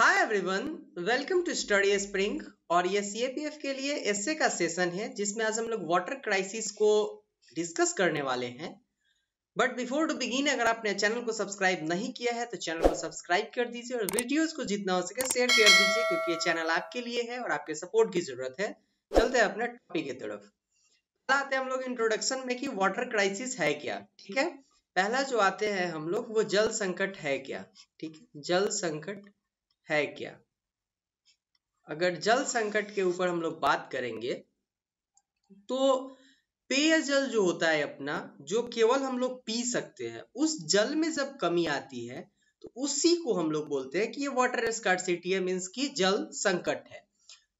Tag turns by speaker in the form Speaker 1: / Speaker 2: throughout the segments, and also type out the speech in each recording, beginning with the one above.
Speaker 1: hi everyone welcome to study spring और ये CAPF के लिए एसए का सेशन है जिसमें आज हम लोग वाटर क्राइसिस को डिस्कस करने वाले हैं बट बिफोर टू बिगिन अगर आपने चैनल को सब्सक्राइब नहीं किया है तो चैनल को सब्सक्राइब कर दीजिए और वीडियोस को जितना हो सके शेयर कर दीजिए क्योंकि ये चैनल आपके लिए है और आपके सपोर्ट की जरूरत है चलते हैं अपने टॉपिक की तरफ पहला आते हैं हम लोग इंट्रोडक्शन में कि वाटर क्राइसिस है क्या ठीक है पहला जो आते हैं हम लोग वो जल संकट है क्या ठीक है जल संकट है क्या अगर जल संकट के ऊपर हम लोग बात करेंगे तो पेयजल जो होता है अपना जो केवल हम लोग पी सकते हैं उस जल में जब कमी आती है तो उसी को हम लोग बोलते हैं कि ये वाटर स्कार्सिटी है मीन्स की जल संकट है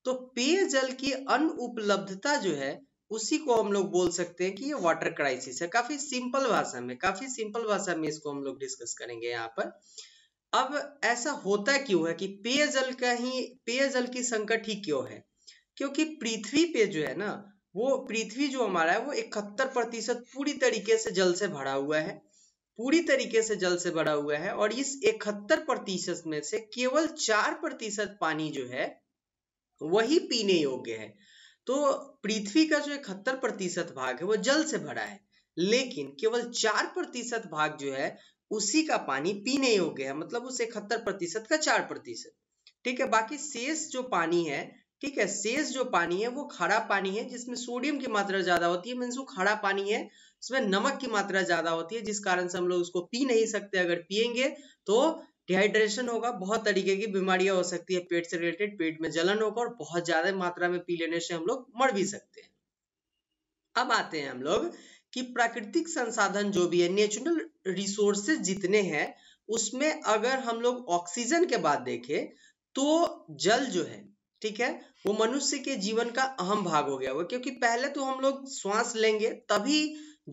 Speaker 1: तो पेयजल की अनुपलब्धता जो है उसी को हम लोग बोल सकते हैं कि ये वाटर क्राइसिस है काफी सिंपल भाषा में काफी सिंपल भाषा में इसको हम लोग डिस्कस करेंगे यहाँ पर अब ऐसा होता क्यों है कि पेयजल का ही पेयजल की संकट ही क्यों है क्योंकि पृथ्वी पे जो है ना वो पृथ्वी जो हमारा है वो इकहत्तर प्रतिशत पूरी तरीके से जल से भरा हुआ है पूरी तरीके से जल से भरा हुआ है और इस इकहत्तर प्रतिशत में से केवल चार प्रतिशत पानी जो है वही पीने योग्य है तो पृथ्वी का जो इकहत्तर प्रतिशत भाग है वो जल से भरा है लेकिन केवल चार प्रतिशत भाग जो है उसी का पानी पीने योग्य है मतलब उस इकहत्तर प्रतिशत का चार प्रतिशत ठीक है बाकी शेष जो पानी है ठीक है शेष जो पानी है वो खड़ा पानी है जिसमें सोडियम की मात्रा ज्यादा होती है मीन वो खड़ा पानी है उसमें नमक की मात्रा ज्यादा होती है जिस कारण से हम लोग उसको पी नहीं सकते अगर पियेंगे तो डिहाइड्रेशन होगा बहुत तरीके की बीमारियां हो सकती है पेट से रिलेटेड पेट में जलन होगा और बहुत ज्यादा मात्रा में पी लेने से हम लोग मर भी सकते हैं अब आते हैं हम लोग कि प्राकृतिक संसाधन जो भी है नेचुरल रिसोर्सेज जितने हैं उसमें अगर हम लोग ऑक्सीजन के बाद देखें तो जल जो है ठीक है वो मनुष्य के जीवन का अहम भाग हो गया हुआ क्योंकि पहले तो हम लोग श्वास लेंगे तभी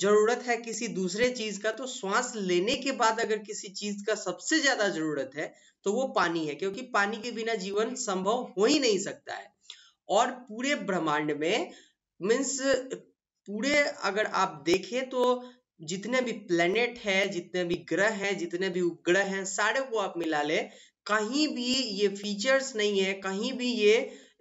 Speaker 1: जरूरत है किसी दूसरे चीज का तो श्वास लेने के बाद अगर किसी चीज का सबसे ज्यादा जरूरत है तो वो पानी है क्योंकि पानी के बिना जीवन संभव हो ही नहीं सकता है और पूरे ब्रह्मांड में मीन्स पूरे अगर आप देखें तो जितने भी प्लेनेट हैं जितने भी ग्रह हैं जितने भी उपग्रह हैं सारे को आप मिला ले कहीं भी ये फीचर्स नहीं है कहीं भी ये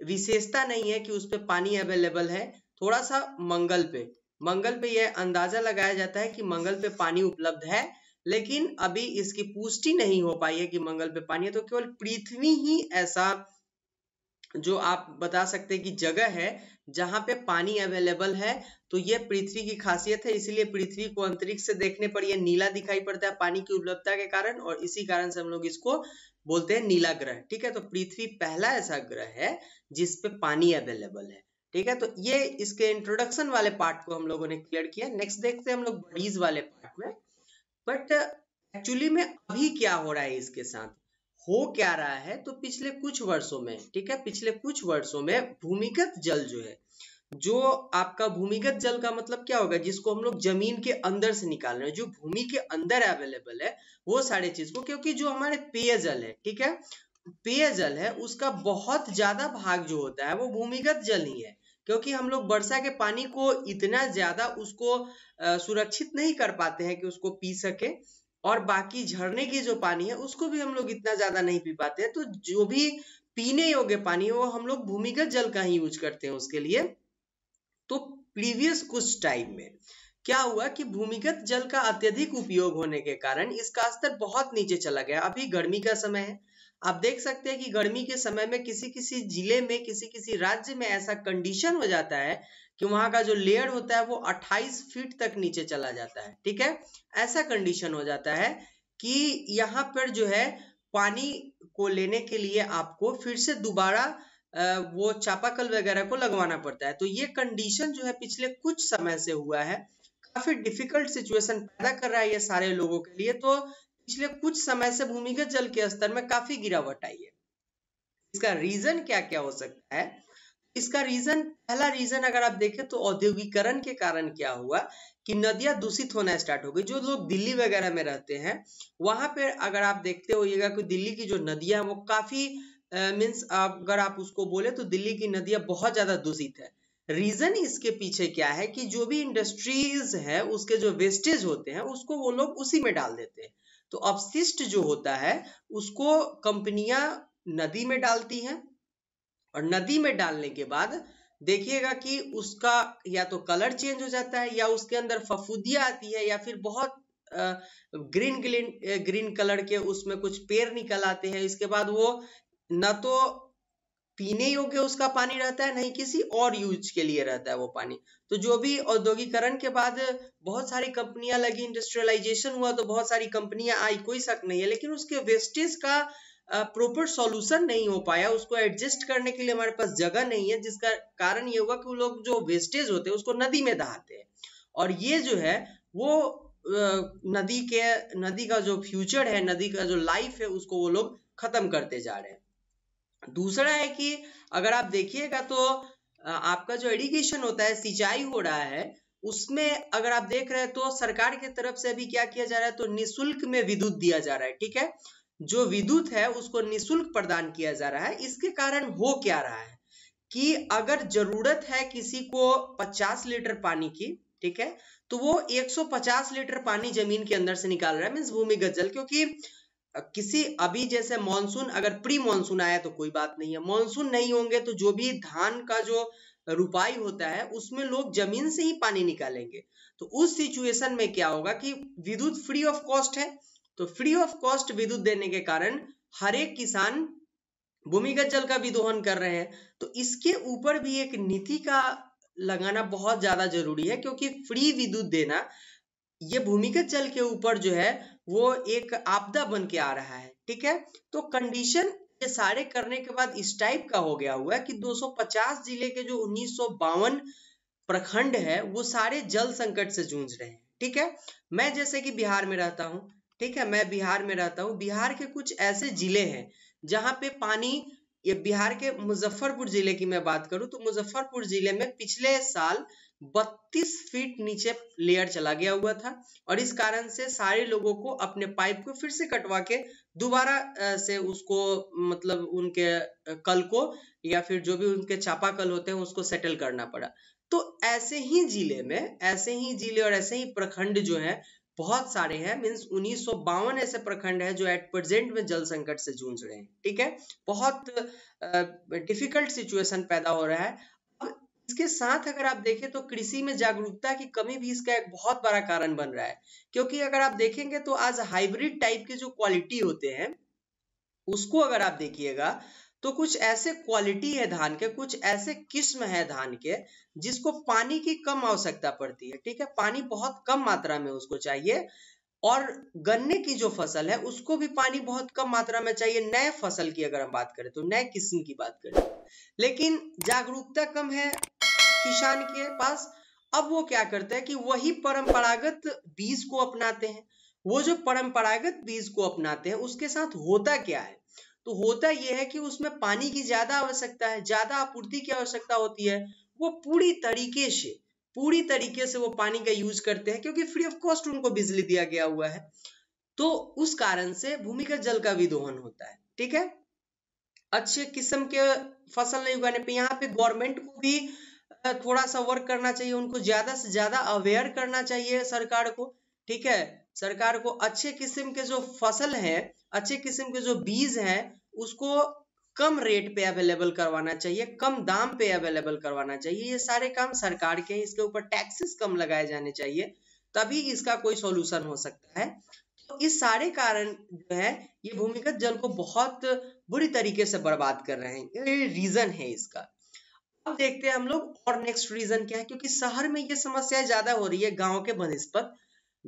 Speaker 1: विशेषता नहीं है कि उस पर पानी अवेलेबल है थोड़ा सा मंगल पे मंगल पे यह अंदाजा लगाया जाता है कि मंगल पे पानी उपलब्ध है लेकिन अभी इसकी पुष्टि नहीं हो पाई है कि मंगल पे पानी है तो केवल पृथ्वी ही ऐसा जो आप बता सकते हैं कि जगह है जहां पे पानी अवेलेबल है तो ये पृथ्वी की खासियत है इसलिए पृथ्वी को अंतरिक्ष से देखने पर यह नीला दिखाई पड़ता है पानी की उपलब्धता के कारण और इसी कारण से हम लोग इसको बोलते हैं नीला ग्रह ठीक है तो पृथ्वी पहला ऐसा ग्रह है जिसपे पानी अवेलेबल है ठीक है तो ये इसके इंट्रोडक्शन वाले पार्ट को हम लोगों ने क्लियर किया नेक्स्ट देखते हैं हम लोग बडीज वाले पार्ट में बट एक्चुअली में अभी क्या हो रहा है इसके साथ हो क्या रहा है तो पिछले कुछ वर्षों में ठीक है पिछले कुछ वर्षों में भूमिगत जल जो है जो आपका भूमिगत जल का मतलब क्या होगा जिसको हम लोग जमीन के अंदर से निकाल रहे हैं जो भूमि के अंदर अवेलेबल है वो सारे चीज को क्योंकि जो हमारे पेयजल है ठीक है पेयजल है उसका बहुत ज्यादा भाग जो होता है वो भूमिगत जल ही है क्योंकि हम लोग वर्षा के पानी को इतना ज्यादा उसको सुरक्षित नहीं कर पाते हैं कि उसको पी सके और बाकी झरने की जो पानी है उसको भी हम लोग इतना ज्यादा नहीं पी पाते हैं तो जो भी पीने योग्य पानी है वो हम लोग भूमिगत जल का ही यूज करते हैं उसके लिए तो प्रीवियस कुछ टाइम में क्या हुआ कि भूमिगत जल का अत्यधिक उपयोग होने के कारण इसका स्तर बहुत नीचे चला गया अभी गर्मी का समय है आप देख सकते हैं कि गर्मी के समय में किसी किसी जिले में किसी किसी राज्य में ऐसा कंडीशन हो जाता है कि वहां का जो लेयर होता है वो 28 फीट तक नीचे चला जाता है ठीक है ऐसा कंडीशन हो जाता है कि यहाँ पर जो है पानी को लेने के लिए आपको फिर से दोबारा वो चापाकल वगैरह को लगवाना पड़ता है तो ये कंडीशन जो है पिछले कुछ समय से हुआ है काफी डिफिकल्ट सिचुएशन पैदा कर रहा है ये सारे लोगों के लिए तो पिछले कुछ समय से भूमिगत जल के स्तर में काफी गिरावट आई है इसका रीजन क्या क्या हो सकता है इसका रीजन पहला रीजन अगर आप देखें तो औद्योगिकरण के कारण क्या हुआ कि नदियां दूषित होना स्टार्ट हो गई जो लोग दिल्ली वगैरह में रहते हैं वहां पर अगर आप देखते होइएगा कि दिल्ली की जो नदियां वो काफी मीन्स अगर आप उसको बोले तो दिल्ली की नदियां बहुत ज्यादा दूषित है रीजन इसके पीछे क्या है कि जो भी इंडस्ट्रीज है उसके जो वेस्टेज होते हैं उसको वो लोग उसी में डाल देते हैं तो अपशिष्ट जो होता है उसको कंपनियां नदी में डालती हैं और नदी में डालने के बाद देखिएगा कि उसका या तो कलर चेंज हो जाता है या उसके अंदर फफूदिया आती है या फिर बहुत ग्रीन ग्रीन ग्रीन कलर के उसमें कुछ पेड़ निकल आते हैं इसके बाद वो न तो पीने योग्य उसका पानी रहता है नहीं किसी और यूज के लिए रहता है वो पानी तो जो भी औद्योगिकरण के बाद बहुत सारी कंपनियां लगी इंडस्ट्रियलाइजेशन हुआ तो बहुत सारी कंपनियां आई कोई शक नहीं है लेकिन उसके वेस्टेज का प्रॉपर सॉल्यूशन नहीं हो पाया उसको एडजस्ट करने के लिए हमारे पास जगह नहीं है जिसका कारण ये हुआ कि वो लोग जो वेस्टेज होते हैं उसको नदी में दहाते हैं और ये जो है वो नदी के नदी का जो फ्यूचर है नदी का जो लाइफ है उसको वो लोग खत्म करते जा रहे हैं दूसरा है कि अगर आप देखिएगा तो आपका जो एडिकेशन होता है सिंचाई हो रहा है उसमें अगर आप देख रहे हैं तो सरकार की तरफ से अभी क्या किया जा रहा है तो निशुल्क में विद्युत दिया जा रहा है ठीक है जो विद्युत है उसको निशुल्क प्रदान किया जा रहा है इसके कारण हो क्या रहा है कि अगर जरूरत है किसी को 50 लीटर पानी की ठीक है तो वो 150 लीटर पानी जमीन के अंदर से निकाल रहा है मीन्स भूमिगत जल क्योंकि किसी अभी जैसे मानसून अगर प्री मानसून आया तो कोई बात नहीं है मानसून नहीं होंगे तो जो भी धान का जो रुपाई होता है उसमें लोग जमीन से ही पानी निकालेंगे तो उस सिचुएशन में क्या होगा कि विद्युत फ्री ऑफ कॉस्ट है तो फ्री ऑफ कॉस्ट विद्युत देने के कारण हर एक किसान भूमिगत जल का विदोहन कर रहे हैं तो इसके ऊपर भी एक नीति का लगाना बहुत ज्यादा जरूरी है क्योंकि फ्री विद्युत देना ये भूमिगत जल के ऊपर जो है वो एक आपदा बन के आ रहा है ठीक है तो कंडीशन ये सारे करने के बाद इस टाइप का हो गया हुआ है कि 250 जिले के जो उन्नीस प्रखंड है वो सारे जल संकट से जूझ रहे हैं ठीक है मैं जैसे कि बिहार में रहता हूं ठीक है मैं बिहार में रहता हूँ बिहार के कुछ ऐसे जिले हैं जहाँ पे पानी ये बिहार के मुजफ्फरपुर जिले की मैं बात करूं तो मुजफ्फरपुर जिले में पिछले साल 32 फीट नीचे लेयर चला गया हुआ था और इस कारण से सारे लोगों को अपने पाइप को फिर से कटवा के दोबारा से उसको मतलब उनके कल को या फिर जो भी उनके चापा कल होते हैं उसको सेटल करना पड़ा तो ऐसे ही जिले में ऐसे ही जिले और ऐसे ही प्रखंड जो है बहुत सारे हैं मीन्स उन्नीस ऐसे प्रखंड हैं जो एट प्रेजेंट में जल संकट से जूझ रहे हैं ठीक है बहुत डिफिकल्ट uh, सिचुएशन पैदा हो रहा है अब इसके साथ अगर आप देखें तो कृषि में जागरूकता की कमी भी इसका एक बहुत बड़ा कारण बन रहा है क्योंकि अगर आप देखेंगे तो आज हाइब्रिड टाइप के जो क्वालिटी होते हैं उसको अगर आप देखिएगा तो कुछ ऐसे क्वालिटी है धान के कुछ ऐसे किस्म है धान के जिसको पानी की कम आवश्यकता पड़ती है ठीक है पानी बहुत कम मात्रा में उसको चाहिए और गन्ने की जो फसल है उसको भी पानी बहुत कम मात्रा में चाहिए नए फसल की अगर हम बात करें तो नए किस्म की बात करें लेकिन जागरूकता कम है किसान के पास अब वो क्या करते हैं कि वही परंपरागत बीज को अपनाते हैं वो जो परंपरागत बीज को अपनाते हैं उसके साथ होता क्या है तो होता यह है कि उसमें पानी की ज्यादा आवश्यकता है ज्यादा आपूर्ति की आवश्यकता होती है वो पूरी तरीके से पूरी तरीके से वो पानी का यूज करते हैं क्योंकि फ्री ऑफ कॉस्ट उनको बिजली दिया गया हुआ है तो उस कारण से भूमि का जल का भी दोहन होता है ठीक है अच्छे किस्म के फसल नहीं उगाने पे यहाँ पे गवर्नमेंट को भी थोड़ा सा वर्क करना चाहिए उनको ज्यादा से ज्यादा अवेयर करना चाहिए सरकार को ठीक है सरकार को अच्छे किस्म के जो फसल है अच्छे किस्म के जो बीज है उसको कम रेट पे अवेलेबल करवाना चाहिए कम दाम पे अवेलेबल करवाना चाहिए ये सारे काम सरकार के इसके ऊपर टैक्सेस कम लगाए जाने चाहिए तभी इसका कोई सॉल्यूशन हो सकता है तो इस सारे कारण जो है ये भूमिगत जल को बहुत बुरी तरीके से बर्बाद कर रहे हैं ये रीजन है इसका अब देखते हैं हम लोग और नेक्स्ट रीजन क्या है क्योंकि शहर में ये समस्या ज्यादा हो रही है गाँव के बनस्पत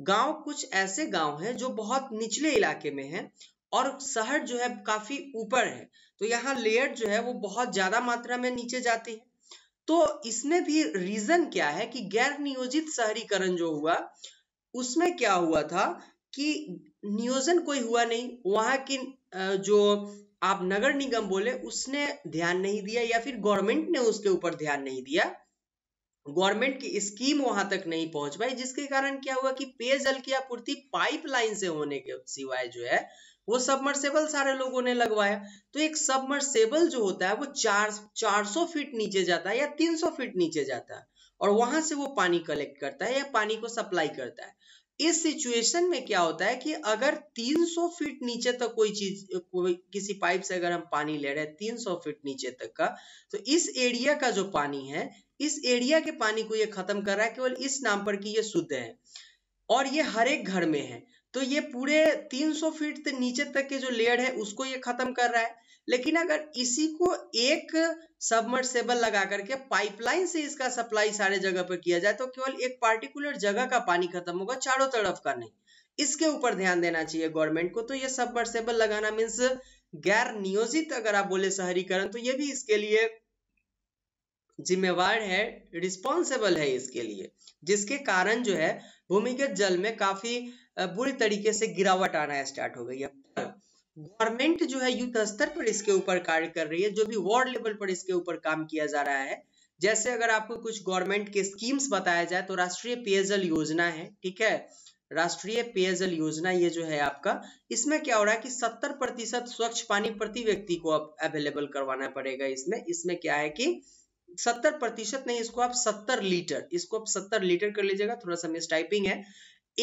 Speaker 1: गांव कुछ ऐसे गांव हैं जो बहुत निचले इलाके में हैं और शहर जो है काफी ऊपर है तो यहाँ लेयर जो है वो बहुत ज्यादा मात्रा में नीचे जाती है तो इसमें भी रीजन क्या है कि गैर नियोजित शहरीकरण जो हुआ उसमें क्या हुआ था कि नियोजन कोई हुआ नहीं वहां की जो आप नगर निगम बोले उसने ध्यान नहीं दिया या फिर गवर्नमेंट ने उसके ऊपर ध्यान नहीं दिया गवर्नमेंट की स्कीम वहां तक नहीं पहुंच पाई जिसके कारण क्या हुआ कि पेयजल की आपूर्ति पाइपलाइन से होने के सिवाय जो है वो सबमर्सेबल सारे लोगों ने लगवाया तो एक सबमर्सेबल जो होता है वो चार चार सौ फीट नीचे जाता है या तीन सौ फीट नीचे जाता है और वहां से वो पानी कलेक्ट करता है या पानी को सप्लाई करता है इस सिचुएशन में क्या होता है कि अगर 300 फीट नीचे तक कोई चीज कोई किसी पाइप से अगर हम पानी ले रहे हैं 300 फीट नीचे तक का तो इस एरिया का जो पानी है इस एरिया के पानी को ये खत्म कर रहा है केवल इस नाम पर कि ये शुद्ध है और ये हर एक घर में है तो ये पूरे 300 फीट नीचे तक के जो लेयर है उसको ये खत्म कर रहा है लेकिन अगर इसी को एक सबमर्सेबल लगा करके पाइपलाइन से इसका सप्लाई सारे जगह पर किया जाए तो केवल एक पार्टिकुलर जगह का पानी खत्म होगा चारों तरफ का नहीं इसके ऊपर ध्यान देना चाहिए गवर्नमेंट को तो ये सबमर्सेबल लगाना मीन्स गैर नियोजित अगर आप बोले शहरीकरण तो ये भी इसके लिए जिम्मेवार है रिस्पॉन्सिबल है इसके लिए जिसके कारण जो है भूमिगत जल में काफी बुरी तरीके से गिरावट आना स्टार्ट हो गई है गवर्नमेंट जो है युद्ध स्तर पर इसके ऊपर कार्य कर रही है जो भी वार्ड लेवल पर इसके ऊपर काम किया जा रहा है जैसे अगर आपको कुछ गवर्नमेंट के स्कीम्स बताया जाए तो राष्ट्रीय पेयजल योजना है ठीक है राष्ट्रीय पेयजल योजना ये जो है आपका इसमें क्या हो रहा है कि 70 प्रतिशत स्वच्छ पानी प्रति व्यक्ति को अवेलेबल करवाना पड़ेगा इसमें इसमें क्या है कि सत्तर प्रतिशत नहीं इसको आप सत्तर लीटर इसको आप सत्तर लीटर कर लीजिएगा थोड़ा सा मिस टाइपिंग है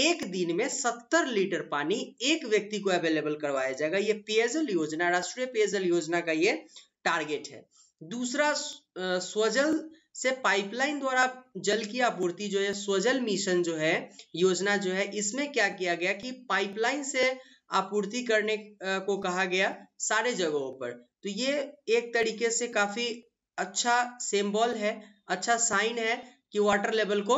Speaker 1: एक दिन में सत्तर लीटर पानी एक व्यक्ति को अवेलेबल करवाया जाएगा ये पेयजल योजना राष्ट्रीय पेयजल योजना का ये टारगेट है दूसरा स्वजल से पाइपलाइन द्वारा जल की आपूर्ति जो है स्वजल मिशन जो है योजना जो है इसमें क्या किया गया कि पाइपलाइन से आपूर्ति करने को कहा गया सारे जगहों पर तो ये एक तरीके से काफी अच्छा सिंबल है अच्छा साइन है कि वाटर लेवल को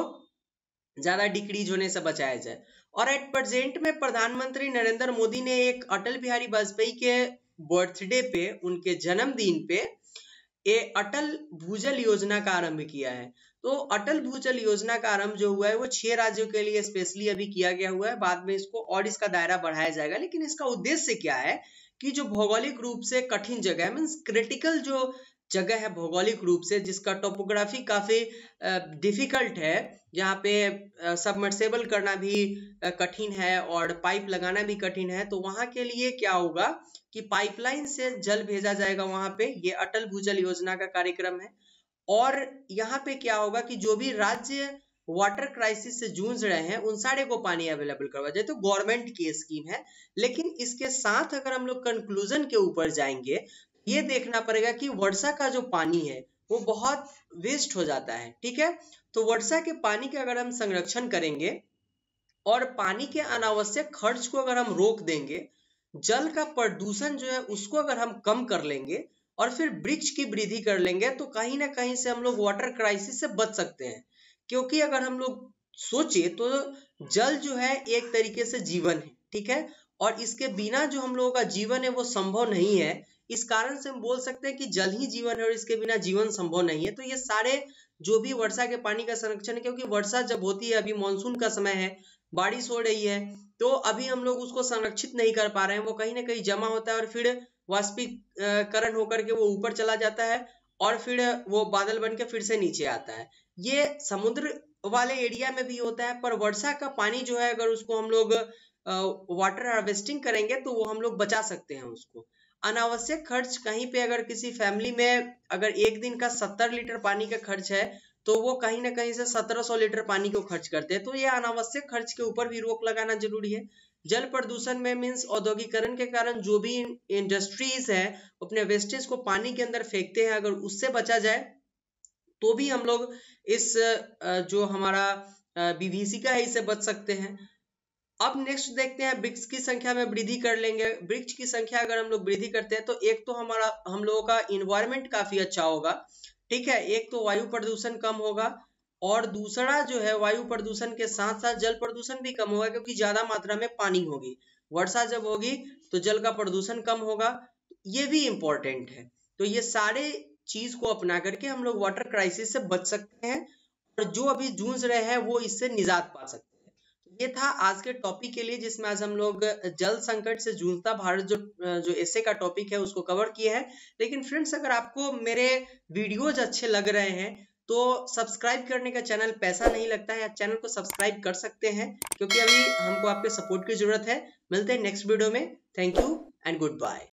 Speaker 1: ज्यादा डिक्रीज होने से बचाया जाए और एट प्रेजेंट में प्रधानमंत्री नरेंद्र मोदी ने एक अटल बिहारी वाजपेयी के बर्थडे पे उनके जन्मदिन पे ये अटल भूजल योजना का आरंभ किया है तो अटल भूजल योजना का आरंभ जो हुआ है वो छह राज्यों के लिए स्पेशली अभी किया गया हुआ है बाद में इसको और इसका दायरा बढ़ाया जाएगा लेकिन इसका उद्देश्य क्या है कि जो भौगोलिक रूप से कठिन जगह है मीन्स क्रिटिकल जो जगह है भौगोलिक रूप से जिसका टोपोग्राफी काफ़ी डिफ़िकल्ट है जहाँ पे सबमर्सेबल करना भी कठिन है और पाइप लगाना भी कठिन है तो वहाँ के लिए क्या होगा कि पाइपलाइन से जल भेजा जाएगा वहाँ पे ये अटल भूजल योजना का कार्यक्रम है और यहाँ पे क्या होगा कि जो भी राज्य वाटर क्राइसिस से जूझ रहे हैं उन सारे को पानी अवेलेबल करवा जाए तो गवर्नमेंट की स्कीम है लेकिन इसके साथ अगर हम लोग कंक्लूजन के ऊपर जाएंगे ये देखना पड़ेगा कि वर्षा का जो पानी है वो बहुत वेस्ट हो जाता है ठीक है तो वर्षा के पानी का अगर हम संरक्षण करेंगे और पानी के अनावश्यक खर्च को अगर हम रोक देंगे जल का प्रदूषण जो है उसको अगर हम कम कर लेंगे और फिर वृक्ष की वृद्धि कर लेंगे तो कहीं ना कहीं से हम लोग वाटर क्राइसिस से बच सकते हैं क्योंकि अगर हम लोग सोचे तो जल जो है एक तरीके से जीवन है ठीक है और इसके बिना जो हम लोगों का जीवन है वो संभव नहीं है इस कारण से हम बोल सकते हैं कि जल ही जीवन है और इसके बिना जीवन संभव नहीं है तो ये सारे जो भी वर्षा के पानी का संरक्षण है क्योंकि वर्षा जब होती है अभी मानसून का समय है बारिश हो रही है तो अभी हम लोग उसको संरक्षित नहीं कर पा रहे हैं वो कहीं ना कहीं जमा होता है और फिर वाष्पीकरण होकर के वो ऊपर चला जाता है और फिर वो बादल बन के फिर से नीचे आता है ये समुद्र वाले एरिया में भी होता है पर वर्षा का पानी जो है अगर उसको हम लोग वाटर हार्वेस्टिंग करेंगे तो वो हम लोग बचा सकते हैं उसको अनावश्यक खर्च कहीं पे अगर किसी फैमिली में अगर एक दिन का सत्तर लीटर पानी का खर्च है तो वो कहीं ना कहीं से सत्रह सौ लीटर पानी को खर्च करते हैं तो ये अनावश्यक खर्च के ऊपर भी रोक लगाना जरूरी है जल प्रदूषण में मीन्स औद्योगिकरण के कारण जो भी इंडस्ट्रीज है अपने वेस्टेज को पानी के अंदर फेंकते हैं अगर उससे बचा जाए तो भी हम लोग इस जो हमारा का है इसे बच सकते हैं अब नेक्स्ट देखते हैं ब्रिक्स की संख्या में वृद्धि कर लेंगे वृक्ष की संख्या अगर हम लोग वृद्धि करते हैं तो एक तो हमारा हम लोगों का इन्वायरमेंट काफी अच्छा होगा ठीक है एक तो वायु प्रदूषण कम होगा और दूसरा जो है वायु प्रदूषण के साथ साथ जल प्रदूषण भी कम होगा क्योंकि ज्यादा मात्रा में पानी होगी वर्षा जब होगी तो जल का प्रदूषण कम होगा ये भी इम्पोर्टेंट है तो ये सारे चीज को अपना करके हम लोग वाटर क्राइसिस से बच सकते हैं और जो अभी जूझ रहे हैं वो इससे निजात पा सकते हैं ये था आज के टॉपिक के लिए जिसमें आज हम लोग जल संकट से जूझता भारत जो जो ऐसे का टॉपिक है उसको कवर किया है लेकिन फ्रेंड्स अगर आपको मेरे वीडियोज अच्छे लग रहे हैं तो सब्सक्राइब करने का चैनल पैसा नहीं लगता है आप चैनल को सब्सक्राइब कर सकते हैं क्योंकि अभी हमको आपके सपोर्ट की जरूरत है मिलते हैं नेक्स्ट वीडियो में thank you and good bye